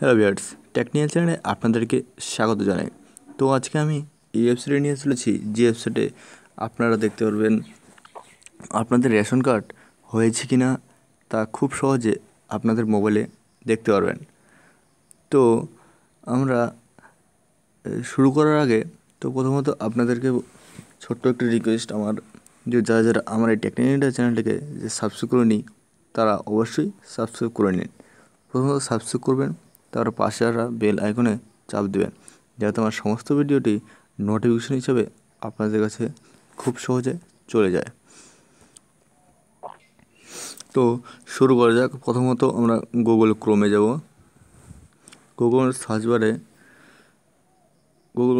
hello বিয়ার্স technical চ্যানেলে আপনাদেরকে স্বাগত জানাই তো আজকে আমি এই ওয়েবসাইটে নিয়ে চলেছি যে ওয়েবসাইটে আপনারা দেখতে পারবেন আপনাদের রেশন কার্ড হয়েছে কি না তা খুব সহজে আপনাদের মোবাইলে দেখতে পারবেন তো আমরা শুরু করার আগে তো প্রথমত আপনাদেরকে ছোট্ট একটা রিকোয়েস্ট আমার যে যারা যারা আমার এই টেকনিক্যাল চ্যানেলটাকে যে সাবস্ক্রাইব করে নিই তারা অবশ্যই সাবস্ক্রাইব করে নিন প্রথমত সাবস্ক্রাইব করবেন তার পাশে আসা বেল আইকনে চাপ দেবেন যাতে আমার সমস্ত ভিডিওটি নোটিফিকেশন হিসেবে আপনাদের কাছে খুব সহজে চলে যায় তো শুরু করা যাক প্রথমত আমরা গুগল ক্রোমে যাব গুগল সার্চ বারে গুগল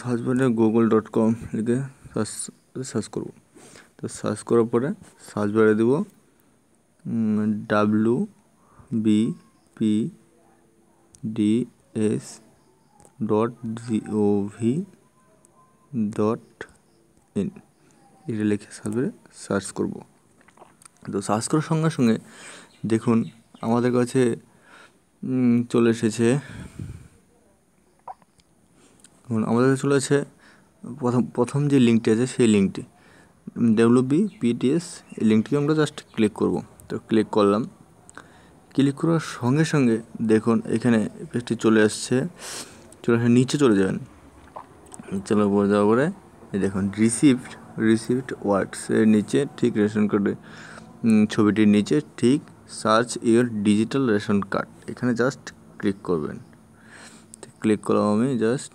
সার্চ বারে গুগল ডট কম লিখে সার্চ সার্চ করব তো সার্চ করার পরে সার্চ বারে দেব W B P DS dot GOV dot in এটা লিখে সার্ভারে সার্চ করব তো সার্চ করার সঙ্গে সঙ্গে দেখুন আমাদের কাছে চলে এসেছে আমাদের কাছে চলে এসেছে প্রথম প্রথম যে লিঙ্কটি আছে সেই লিঙ্কটি ডব্লিউবি পিটিএস এই লিঙ্কটিকে আমরা জাস্ট ক্লিক করব তো ক্লিক করলাম ক্লিক করার সঙ্গে সঙ্গে দেখুন এখানে পেজটি চলে আসছে চলে আসে নিচে চলে যাবেন চলে উপরে যাওয়ার পরে দেখুন রিসিপ্ট রিসিপ্ট ওয়ার্ডসের নিচে ঠিক রেশন কার্ডের ছবিটির নিচে ঠিক search your digital ration card এখানে জাস্ট ক্লিক করবেন ক্লিক করলাম আমি জাস্ট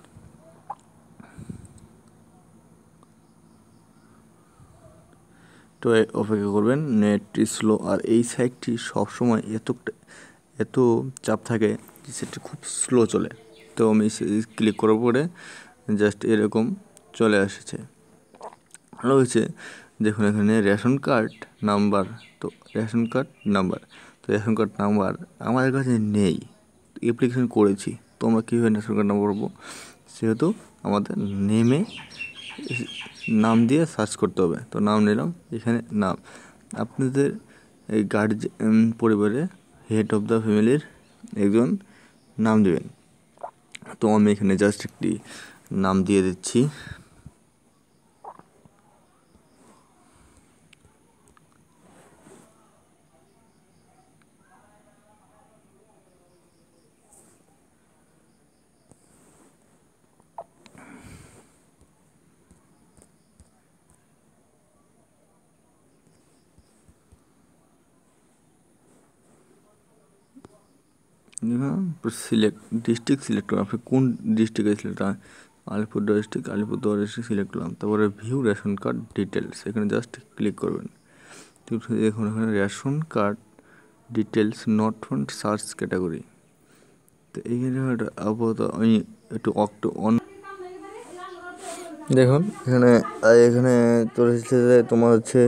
তো অপেক্ষা করবেন নেটটি স্লো আর এই সাইডটি সবসময় এত এত চাপ থাকে যে সেটি খুব স্লো চলে তো আমি ক্লিক করার পরে জাস্ট এরকম চলে ভালো হয়েছে দেখুন এখানে রেশন কার্ড নাম্বার তো রেশন কার্ড নাম্বার তো রেশন কার্ড নাম্বার আমাদের কাছে নেই অ্যাপ্লিকেশন করেছি তো আমরা কীভাবে রেশন কার্ড নাম্বার করবো সেহেতু আমাদের নেমে নাম দিয়ে সার্চ করতে হবে তো নাম নিলাম এখানে নাম আপনাদের এই গার্জেন পরিবারে হেড অফ দ্য ফ্যামিলির একজন নাম দেবেন তো আমি এখানে জাস্ট একটি নাম দিয়ে দিচ্ছি সিলেক্ট ডিস্ট্রিক্ট সিলেক্ট করলাম আপনি কোন ডিস্ট্রিক্টে সিলেক্ট করেন Alipurduar district Alipurduar district select করলাম তারপরে ভিউ রেশন কার্ড ডিটেলস এখানে জাস্ট ক্লিক করবেন দেখুন এখানে ration card details not front search category তো এইখানে আপাতত আমি একটু অক্টো অন দেখুন এখানে এখানে তোর হচ্ছে তোমার হচ্ছে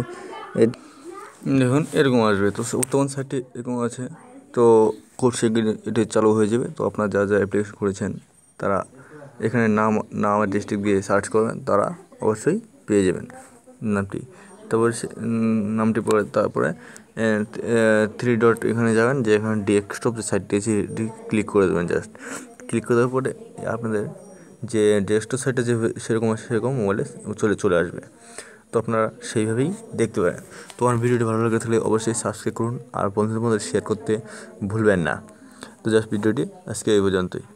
দেখুন এরকম আসবে তো বর্তমান সাইটটি এরকম আছে তো খুব শীঘ্রই এটি চালু হয়ে যাবে তো আপনার যা যা অ্যাপ্লিকেশন করেছেন তারা এখানে নাম নাম ডিস্ট্রিক্ট দিয়ে সার্চ করবেন তারা অবশ্যই পেয়ে যাবেন নামটি তারপরে নামটি পরে তারপরে থ্রি ডট এখানে যাবেন যে এখানে ডেস্কটপ যে সাইটটি আছে ক্লিক করে দেবেন জাস্ট ক্লিক করে দেওয়ার পরে আপনাদের যে ডেস্কটপ সাইটটা যে সেরকম সেরকম মোবাইলে চলে চলে আসবে তো আপনারা সেইভাবেই দেখতে পারেন তো আমার ভিডিওটি ভালো লাগে তাহলে অবশ্যই সাবস্ক্রাইব করুন আর বন্ধুদের মধ্যে শেয়ার করতে ভুলবেন না তো জাস্ট ভিডিওটি আজকে এই পর্যন্তই